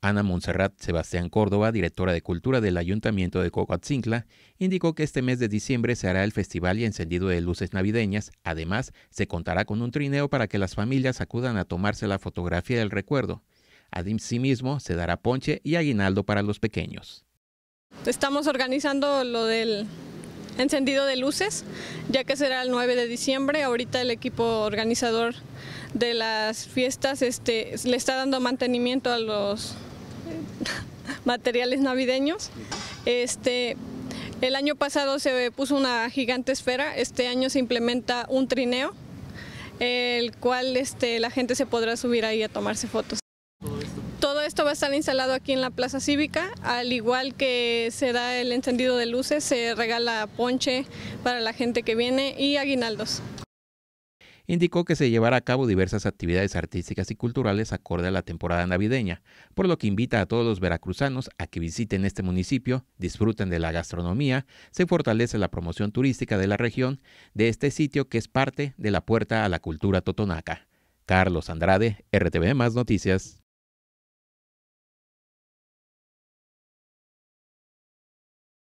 Ana Montserrat Sebastián Córdoba, directora de Cultura del Ayuntamiento de Cocotzincla, indicó que este mes de diciembre se hará el festival y encendido de luces navideñas. Además, se contará con un trineo para que las familias acudan a tomarse la fotografía del recuerdo. sí mismo se dará ponche y aguinaldo para los pequeños. Estamos organizando lo del encendido de luces, ya que será el 9 de diciembre. Ahorita el equipo organizador de las fiestas este, le está dando mantenimiento a los materiales navideños. Este, el año pasado se puso una gigante esfera, este año se implementa un trineo, el cual este, la gente se podrá subir ahí a tomarse fotos. Todo esto. Todo esto va a estar instalado aquí en la Plaza Cívica, al igual que se da el encendido de luces, se regala ponche para la gente que viene y aguinaldos indicó que se llevará a cabo diversas actividades artísticas y culturales acorde a la temporada navideña, por lo que invita a todos los veracruzanos a que visiten este municipio, disfruten de la gastronomía, se fortalece la promoción turística de la región de este sitio que es parte de la puerta a la cultura totonaca. Carlos Andrade, RTV Más Noticias.